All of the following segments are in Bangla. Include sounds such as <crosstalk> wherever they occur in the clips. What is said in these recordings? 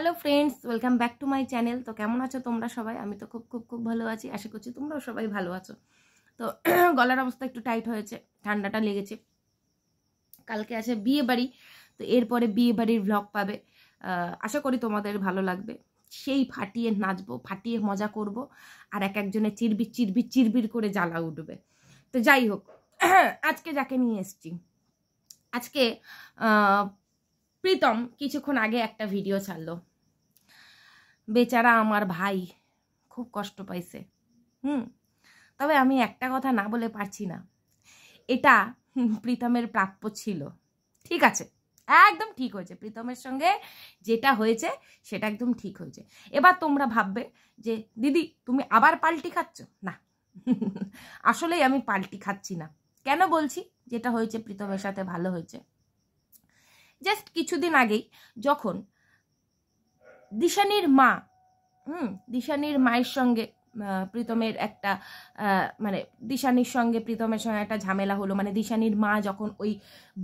hello friends welcome back to my channel তো কেমন আছো তোমরা সবাই আমি তো খুব খুব খুব ভালো আছি আশা করছি তোমরাও সবাই ভালো আছো তো <clears throat> গলার অবস্থা একটু টাইট হয়েছে ঠান্ডাটা লেগেছে কালকে আছে বিয়ে বাড়ি তো এরপরে বিয়ে বাড়ির ভ্লগ পাবে আশা করি তোমাদের ভালো লাগবে সেই ফাটিয়ে নাচবো ফাটিয়ে মজা করব আর এক একজনে চিরবি চিরবি চিরবির করে জ্বালা উঠবে তো যাই হোক <clears throat> আজকে যাকে নিয়ে এসছি আজকে প্রীতম কিছুক্ষণ আগে একটা ভিডিও ছাড়লো বেচারা আমার ভাই খুব কষ্ট পাইছে হুম তবে আমি একটা কথা না বলে পারছি না এটা প্রীতমের প্রাপ্য ছিল ঠিক আছে একদম ঠিক হয়েছে প্রীতমের সঙ্গে যেটা হয়েছে সেটা একদম ঠিক হয়েছে এবার তোমরা ভাববে যে দিদি তুমি আবার পাল্টি খাচ্ছ না আসলেই আমি পাল্টি খাচ্ছি না কেন বলছি যেটা হয়েছে প্রীতমের সাথে ভালো হয়েছে জাস্ট কিছুদিন আগেই যখন দিশানির মা হুম দিশানির মায়ের সঙ্গে প্রীতমের একটা মানে দিশানির সঙ্গে প্রীতমের সঙ্গে একটা ঝামেলা হলো মানে দিশানির মা যখন ওই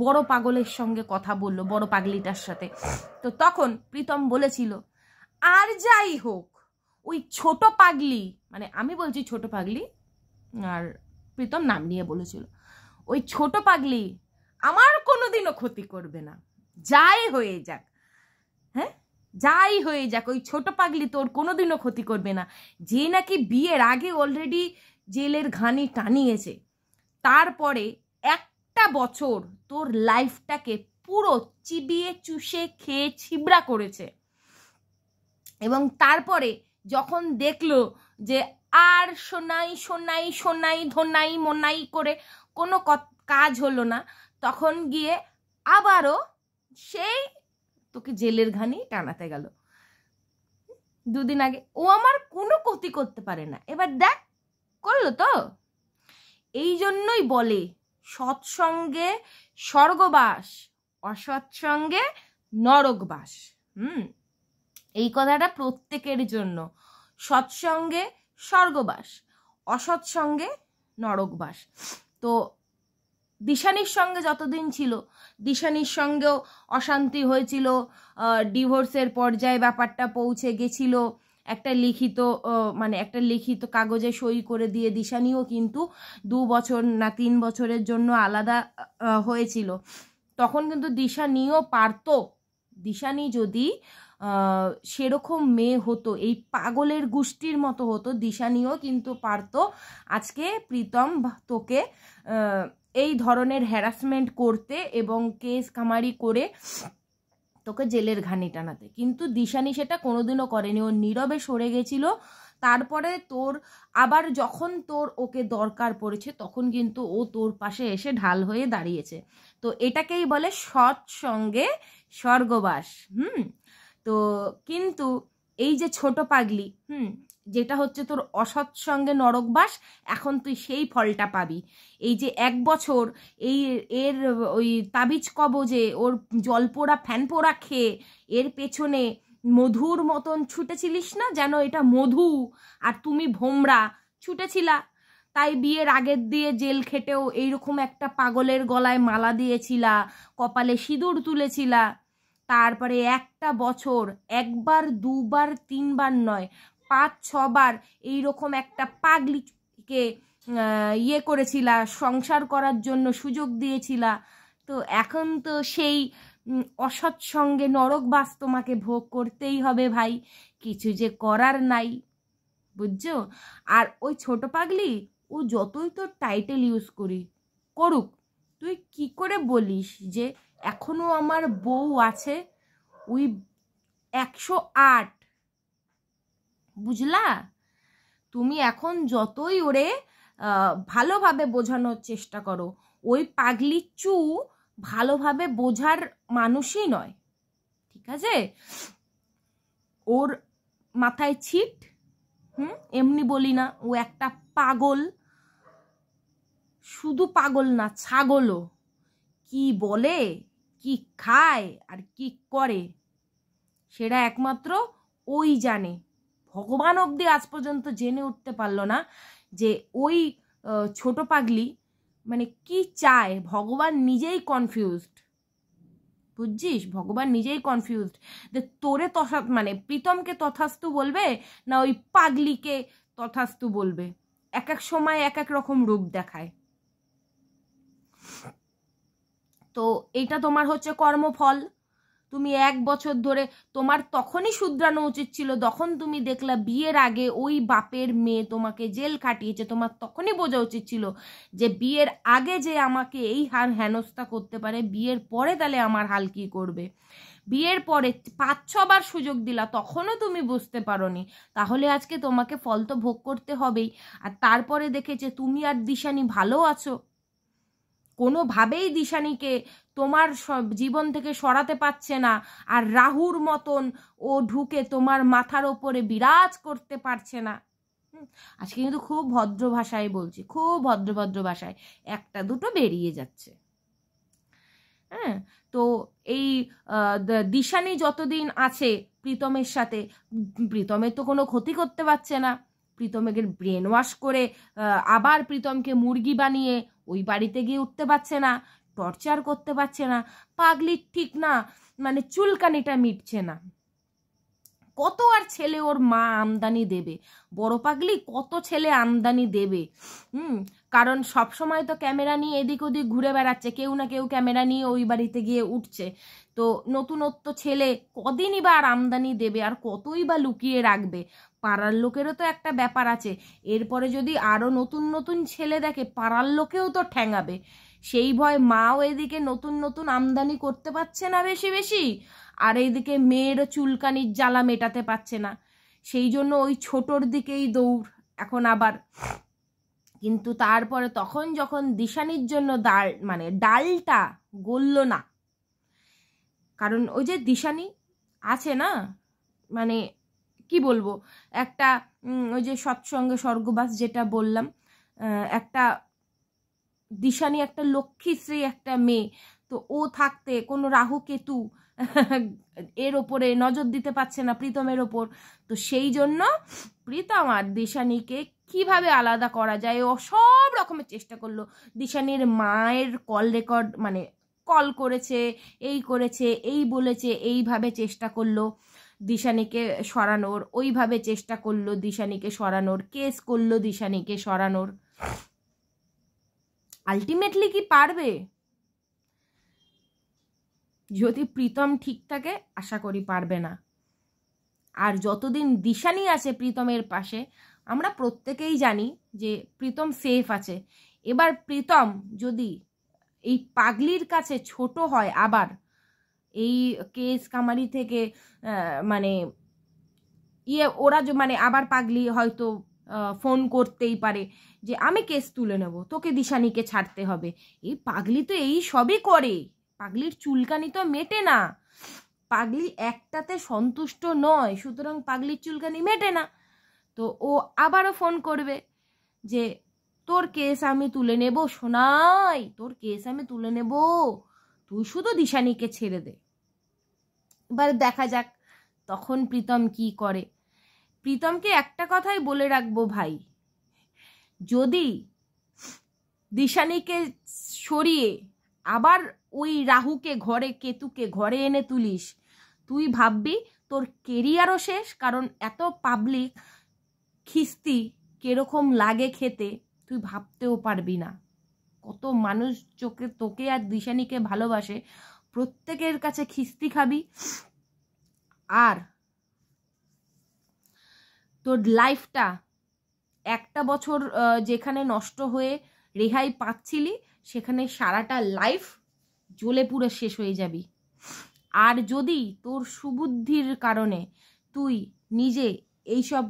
বড় পাগলের সঙ্গে কথা বলল বড় পাগলিটার সাথে তো তখন প্রীতম বলেছিল আর যাই হোক ওই ছোট পাগলি মানে আমি বলছি ছোট পাগলি আর প্রীতম নাম নিয়ে বলেছিল ওই ছোট পাগলি আমার কোনোদিনও ক্ষতি করবে না যাই হয়ে যাক হ্যাঁ যাই হয়ে যাক ওই ছোট পাগলি তোর কোনোদিনও ক্ষতি করবে না যে নাকি বিয়ের আগে অলরেডি জেলের ঘানি টানিয়েছে তারপরে একটা বছর তোর লাইফটাকে পুরো চিবিয়ে চুষে খেয়ে ছিবড়া করেছে এবং তারপরে যখন দেখলো যে আর সোনাই সোনাই সোনাই ধোনাই মোনাই করে কোনো কাজ হলো না তখন গিয়ে আবারও সেই তোকে জেলের ঘানি টানাতে গেল দুদিন আগে ও আমার কোনো ক্ষতি করতে পারে না এবার দেখ করলো তো এই জন্যই বলে সৎসঙ্গে স্বর্গবাস অসৎসঙ্গে নরকবাস হুম এই কথাটা প্রত্যেকের জন্য সৎসঙ্গে স্বর্গবাস অসৎসঙ্গে নরকবাস তো দিশানির সঙ্গে যতদিন ছিল দিশানির সঙ্গেও অশান্তি হয়েছিল ডিভোর্সের পর্যায়ে ব্যাপারটা পৌঁছে গেছিল একটা লিখিত মানে একটা লিখিত কাগজে সই করে দিয়ে দিশানিও কিন্তু দু বছর না তিন বছরের জন্য আলাদা হয়েছিল তখন কিন্তু দিশানিও পারত দিশানি যদি সেরকম মেয়ে হতো এই পাগলের গোষ্ঠীর মতো হতো দিশানিও কিন্তু পারত আজকে প্রীতম তোকে এই ধরনের হ্যারাসমেন্ট করতে এবং কেস কামারি করে তোকে জেলের ঘানি টানাতে কিন্তু দিশানি সেটা কোনোদিনও করেনি ও নীরবে সরে গেছিল তারপরে তোর আবার যখন তোর ওকে দরকার পড়েছে তখন কিন্তু ও তোর পাশে এসে ঢাল হয়ে দাঁড়িয়েছে তো এটাকেই বলে সৎ সঙ্গে স্বর্গবাস হুম তো কিন্তু এই যে ছোট পাগলি হুম যেটা হচ্ছে তোর অসৎ সঙ্গে নরকবাস এখন তুই সেই ফলটা পাবি এই যে এক বছর এই এর ওই তাবিজ কবজে ওর জল পোড়া ফ্যান পোড়া খেয়ে এর পেছনে মধুর মতন ছুটেছিলিস না যেন এটা মধু আর তুমি ভোমরা ছুটেছিলা তাই বিয়ের আগের দিয়ে জেল খেটেও এইরকম একটা পাগলের গলায় মালা দিয়েছিলা কপালে সিঁদুর তুলেছিলা তারপরে একটা বছর একবার দুবার তিনবার নয় পাঁচ ছবার এই রকম একটা পাগলিকে ইয়ে করেছিলা সংসার করার জন্য সুযোগ দিয়েছিলা তো এখন তো সেই অসৎ সঙ্গে নরকবাস তোমাকে ভোগ করতেই হবে ভাই কিছু যে করার নাই বুঝছো আর ওই ছোট পাগলি ও যতই তোর টাইটেল ইউজ করি করুক তুই কি করে বলিস যে এখনও আমার বউ আছে উই একশো আট বুঝলা তুমি এখন যতই ওরে ভালোভাবে বোঝানোর চেষ্টা করো ওই পাগলি চু ভালোভাবে বোঝার মানুষই নয় ঠিক আছে ওর মাথায় ছিট হুম এমনি বলি না ও একটা পাগল শুধু পাগল না ছাগলও কি বলে কি খায় আর কি করে সেটা একমাত্র ওই জানে ভগবান অবধি আজ পর্যন্ত জেনে উঠতে পারলো না যে ওই ছোট পাগলি মানে কি চায় ভগবান নিজেই কনফিউজড বুঝছিস ভগবান নিজেই কনফিউজড যে তোরে তথা মানে প্রীতমকে তথাস্তু বলবে না ওই পাগলিকে তথাস্তু বলবে এক এক সময় এক এক রকম রূপ দেখায় তো এটা তোমার হচ্ছে কর্মফল তুমি এক বছর ধরে তোমার তখনই শুধরানো উচিত ছিল তখন তুমি দেখলা বিয়ের আগে ওই বাপের মেয়ে তোমাকে জেল খাটিয়েছে তোমার তখনই বোঝা উচিত ছিল যে বিয়ের আগে যে আমাকে এই হার হেনস্থা করতে পারে বিয়ের পরে তাহলে আমার হাল কী করবে বিয়ের পরে পাঁচ ছবার সুযোগ দিলা তখনও তুমি বুঝতে পারোনি তাহলে আজকে তোমাকে ফল তো ভোগ করতে হবেই আর তারপরে দেখেছে তুমি আর দিশানি ভালো আছো কোনোভাবেই দিশানিকে তোমার জীবন থেকে সরাতে পারছে না আর রাহুর মতন ও ঢুকে তোমার মাথার ওপরে বিরাজ করতে পারছে না আজকে কিন্তু খুব ভদ্র ভাষায় বলছি খুব ভদ্র ভদ্র ভাষায় একটা দুটো বেরিয়ে যাচ্ছে হ্যাঁ তো এই দিশানি যতদিন আছে প্রীতমের সাথে প্রীতমের তো কোনো ক্ষতি করতে পারছে না প্রীতমকে ব্রেন ওয়াশ করে আবার প্রীতমকে মুরগি বানিয়ে ওই বাড়িতে গিয়ে উঠতে পারছে না টর্চার করতে পারছে না পাগলির ঠিক না মানে চুলকানিটা মিটছে না কত আর ছেলে ওর মা আমদানি দেবে বড় পাগলি কত ছেলে আমদানি দেবে হুম কারণ সব সময় তো ক্যামেরা নিয়ে এদিক ওদিক ঘুরে বেড়াচ্ছে কেউ না কেউ ক্যামেরা নিয়ে ওই বাড়িতে গিয়ে উঠছে তো নতুনত্ব ছেলে কদিনই বা আর আমদানি দেবে আর কতই বা লুকিয়ে রাখবে পাড়ার লোকেরও তো একটা ব্যাপার আছে এরপরে যদি আরও নতুন নতুন ছেলে দেখে পাড়ার লোকেও তো ঠ্যাঙাবে সেই ভয় মাও এদিকে নতুন নতুন আমদানি করতে পারছে না বেশি বেশি আর এইদিকে মেয়েরও চুলকানির জ্বালা মেটাতে পারছে না সেই জন্য ওই ছোটোর দিকেই দৌড় এখন আবার কিন্তু তারপরে তখন যখন দিশানির জন্য ডাল মানে ডালটা গলল না কারণ ওই যে দিশানি আছে না মানে কি বলবো একটা ওই যে সৎসঙ্গে স্বর্গবাস যেটা বললাম একটা দিশানি একটা লক্ষ্মীশ্রী একটা মেয়ে তো ও থাকতে কোনো রাহু কেতু <laughs> এর ওপরে নজর দিতে পারছে না প্রীতমের ওপর তো সেই জন্য প্রীতম আর দিশানিকে কিভাবে আলাদা করা যায় ও সব রকমের চেষ্টা করলো দিশানির মায়ের কল রেকর্ড মানে কল করেছে এই করেছে এই বলেছে এইভাবে চেষ্টা করলো দিশানিকে সরানোর ওইভাবে চেষ্টা করলো দিশানিকে সরানোর কেস করলো দিশানিকে সরানোর আলটিমেটলি কি পারবে যদি প্রীতম ঠিক থাকে আশা করি পারবে না আর যতদিন দিশানি আছে প্রীতমের পাশে আমরা প্রত্যেকেই জানি যে প্রীতম সেফ আছে এবার প্রীতম যদি এই পাগলির কাছে ছোট হয় আবার এই কেস কামারি থেকে মানে ইয়ে ওরা যে মানে আবার পাগলি হয়তো ফোন করতেই পারে যে আমি কেস তুলে নেব তোকে দিশানিকে ছাড়তে হবে এই পাগলি তো এই সবই করে পাগলির চুলকানি তো মেটে না পাগলি একটাতে সন্তুষ্ট নয় সুতরাং পাগলির চুলকানি মেটে না তো ও আবারও ফোন করবে যে তোর কেস আমি তুলে নেব সোনাই তোর কেস আমি তুলে নেব তুই শুধু দিশানিকে ছেড়ে দে এবার দেখা যাক তখন প্রীতম কি করে প্রীতমকে একটা কথাই বলে রাখবো ভাই যদি দিশানিকে সরিয়ে আবার ওই রাহুকে ঘরে কেতুকে ঘরে এনে তুলিস তুই ভাববি তোর কেরিয়ারও শেষ কারণ এত পাবলিক খিস্তি কেরকম লাগে খেতে তুই ভাবতেও পারবি না কত মানুষ চোখে তোকে আর দিশানিকে ভালোবাসে প্রত্যেকের কাছে খিস্তি খাবি আর তোর লাইফটা একটা বছর যেখানে নষ্ট হয়ে রেহাই পাচ্ছিলি সেখানে সারাটা লাইফ জ্বলে পুরো শেষ হয়ে যাবি আর যদি তোর সুবুদ্ধির কারণে তুই নিজে এইসব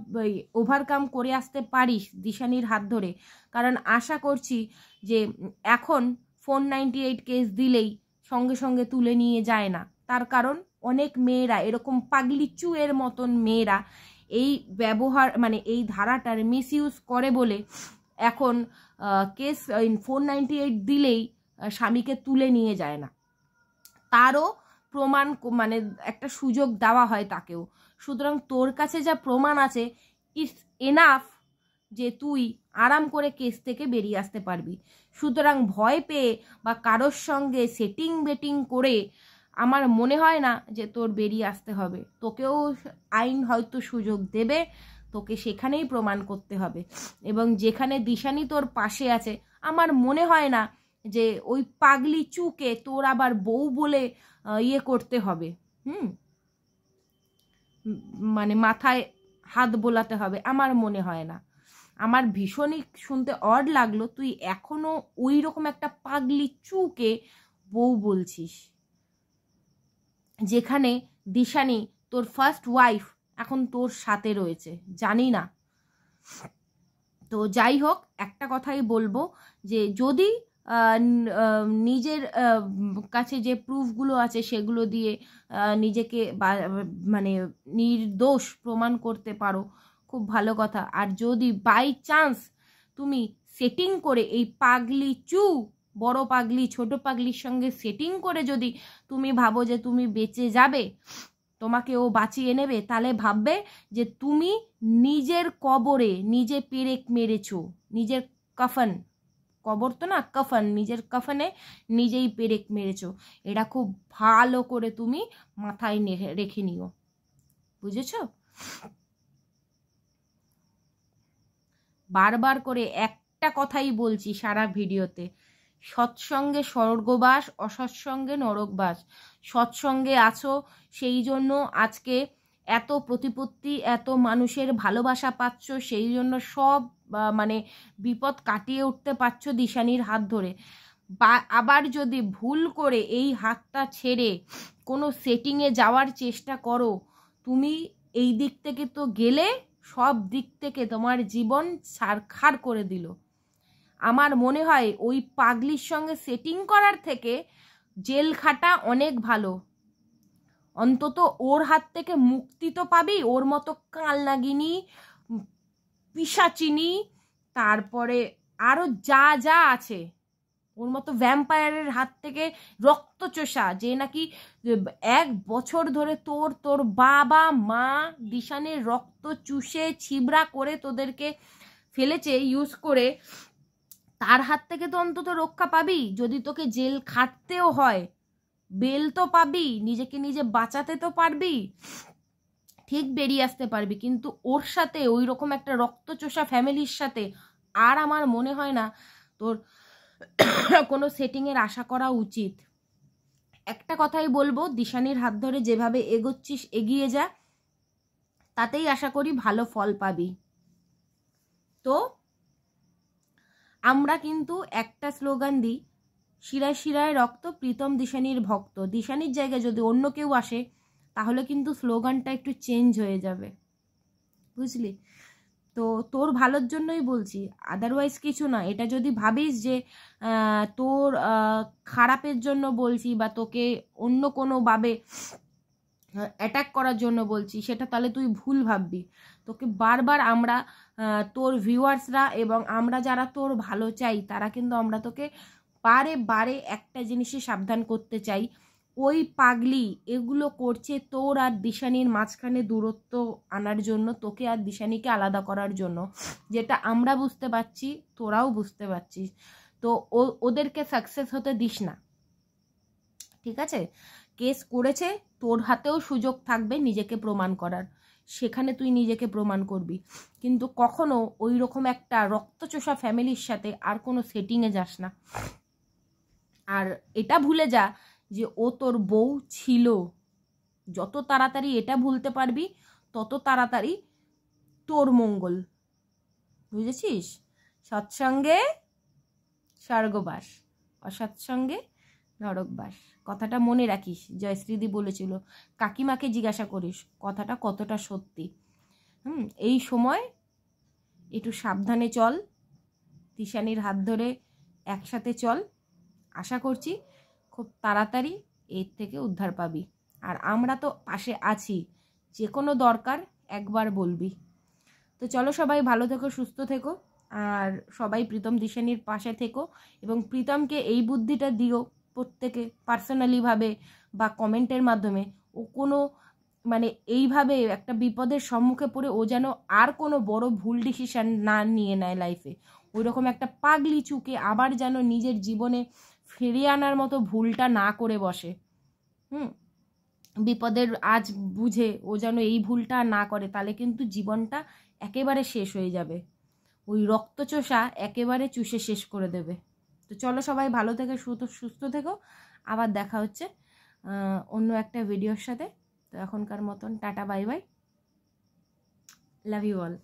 ওভারকাম করে আসতে পারিস দিশানির হাত ধরে কারণ আশা করছি যে এখন ফোর নাইনটি এইট কেস দিলেই সঙ্গে সঙ্গে তুলে নিয়ে যায় না তার কারণ অনেক মেয়েরা এরকম পাগলি চুয়ের মতন মেয়েরা এই ব্যবহার মানে এই ধারাটার মিস করে বলে এখন কেস ফোর এইট দিলেই স্বামীকে তুলে নিয়ে যায় না তারও প্রমাণ মানে একটা সুযোগ দেওয়া হয় তাকেও সুতরাং তোর কাছে যা প্রমাণ আছে ইটস এনাফ যে তুই আরাম করে কেস থেকে বেরিয়ে আসতে পারবি সুতরাং ভয় পেয়ে বা কারোর সঙ্গে সেটিং বেটিং করে আমার মনে হয় না যে তোর বেরিয়ে আসতে হবে তোকেও আইন হয়তো সুযোগ দেবে তোকে সেখানেই প্রমাণ করতে হবে এবং যেখানে দিশানি তোর পাশে আছে আমার মনে হয় না যে ওই পাগলি চুকে তোর আবার বউ বলে ইয়ে করতে হবে হুম মানে মাথায় হাত বোলাতে হবে আমার মনে হয় না আমার ভীষণই শুনতে অড লাগলো তুই এখনো ওই রকম একটা পাগলি চুকে বউ বলছিস যেখানে দিশানি তোর ফার্স্ট ওয়াইফ এখন তোর সাথে রয়েছে জানি না তো যাই হোক একটা কথাই বলবো যে যদি নিজের কাছে যে প্রুফগুলো আছে সেগুলো দিয়ে নিজেকে মানে নির্দোষ প্রমাণ করতে পারো খুব ভালো কথা আর যদি বাই চান্স তুমি সেটিং করে এই পাগলি চু বড় পাগলি ছোট পাগলির সঙ্গে সেটিং করে যদি তুমি ভাবো যে তুমি বেঁচে যাবে তোমাকে ও বাঁচিয়ে নেবে তাহলে ভাববে যে তুমি নিজের কবরে নিজে পেরেক মেরেছো নিজের কফন কবর তো না কফন নিজের কফনে নিজেই পেরেক মেরেছো এটা খুব ভালো করে তুমি মাথায় রেখে নিও বুঝেছো বারবার করে একটা কথাই বলছি সারা ভিডিওতে সৎসঙ্গে স্বর্গবাস অসৎসঙ্গে নরকবাস সৎসঙ্গে আছো সেই জন্য আজকে এত প্রতিপত্তি এত মানুষের ভালোবাসা পাচ্ছ সেই জন্য সব মানে বিপদ কাটিয়ে উঠতে পারছো দিশানির হাত ধরে বা আবার যদি ভুল করে এই হাতটা ছেড়ে কোনো সেটিংয়ে যাওয়ার চেষ্টা করো তুমি এই দিক থেকে তো গেলে সব দিক থেকে তোমার জীবন সারখার করে দিল আমার মনে হয় ওই পাগলির সঙ্গে সেটিং করার থেকে জেল খাটা অনেক ভালো অন্তত ওর হাত থেকে মুক্তি তো পাবেই ওর মতো কালনাগিনি পিসাচিনি তারপরে আরও যা যা আছে ওর মতো ভ্যাম্পায়ারের হাত থেকে রক্ত চষা যে নাকি এক বছর ধরে তোর তোর বাবা মা দিশানের রক্ত চুষে ছিবড়া করে তোদেরকে ফেলেছে ইউজ করে তার হাত থেকে তো অন্তত রক্ষা পাবি যদি তোকে জেল খাটতেও হয় বেল তো পাবি নিজেকে নিজে বাঁচাতে তো পারবি ঠিক বেরিয়ে আসতে পারবি কিন্তু ওর সাথে ওই রকম একটা রক্ত চোষা ফ্যামিলির সাথে আর আমার মনে হয় না তোর <coughs> কোনো সেটিংয়ের আশা করা উচিত একটা কথাই বলবো দিশানির হাত ধরে যেভাবে এগোচ্ছিস এগিয়ে যা তাতেই আশা করি ভালো ফল পাবি তো আমরা কিন্তু একটা স্লোগান দিই শিরায় শিরায় রক্ত প্রীতম দিশানির ভক্ত দিশানির জায়গায় যদি অন্য কেউ আসে তাহলে কিন্তু স্লোগানটা একটু চেঞ্জ হয়ে যাবে বুঝলি তো তোর ভালোর জন্যই বলছি আদারওয়াইজ কিছু না এটা যদি ভাবিস যে তোর খারাপের জন্য বলছি বা তোকে অন্য কোনোভাবে অ্যাট্যাক অ্যাটাক করার জন্য বলছি সেটা তাহলে তুই ভুল ভাববি তোকে বারবার আমরা তোর ভিউয়ার্সরা এবং আমরা যারা তোর ভালো চাই তারা কিন্তু আমরা তোকে বারে বারে একটা জিনিসে সাবধান করতে চাই ওই পাগলি এগুলো করছে তোর আর দিশানির মাঝখানে দূরত্ব আনার জন্য তোকে আর দিশানিকে আলাদা করার জন্য যেটা আমরা বুঝতে পারছি তোরাও বুঝতে পারছিস তো ওদেরকে সাকসেস হতে দিস না ঠিক আছে কেস করেছে তোর হাতেও সুযোগ থাকবে নিজেকে প্রমাণ করার সেখানে তুই নিজেকে প্রমাণ করবি কিন্তু কখনো ওই রকম একটা রক্তচোষা ফ্যামিলির সাথে আর কোনো সেটিংয়ে যাস না আর এটা ভুলে যা যে ও তোর বউ ছিল যত তাড়াতাড়ি এটা ভুলতে পারবি তত তাড়াতাড়ি তোর মঙ্গল বুঝেছিস সৎসঙ্গে স্বর্গবাস অসৎসঙ্গে নরকবাস কথাটা মনে রাখিস জয়শ্রীদি বলেছিল কাকিমাকে জিজ্ঞাসা করিস কথাটা কতটা সত্যি হুম এই সময় একটু সাবধানে চল তিশানির হাত ধরে একসাথে চল আশা করছি খুব তাড়াতাড়ি এর থেকে উদ্ধার পাবি আর আমরা তো পাশে আছি যে কোনো দরকার একবার বলবি তো চলো সবাই ভালো থেকো সুস্থ থেকো আর সবাই প্রীতম দিশানির পাশে থেকো এবং প্রীতমকে এই বুদ্ধিটা দিও প্রত্যেকে পার্সোনালিভাবে বা কমেন্টের মাধ্যমে ও কোনো মানে এইভাবে একটা বিপদের সম্মুখে পড়ে ও যেন আর কোনো বড় ভুল ডিসিশান না নিয়ে নেয় লাইফে ওই রকম একটা পাগলি চুকে আবার যেন নিজের জীবনে ফিরিয়ে আনার মতো ভুলটা না করে বসে হুম বিপদের আজ বুঝে ও যেন এই ভুলটা না করে তাহলে কিন্তু জীবনটা একেবারে শেষ হয়ে যাবে ওই রক্তচোষা একেবারে চুষে শেষ করে দেবে তো চলো সবাই ভালো থেকে সুস্থ থেকো আবার দেখা হচ্ছে অন্য একটা ভিডিওর সাথে তো এখনকার মতন tata bye bye love you all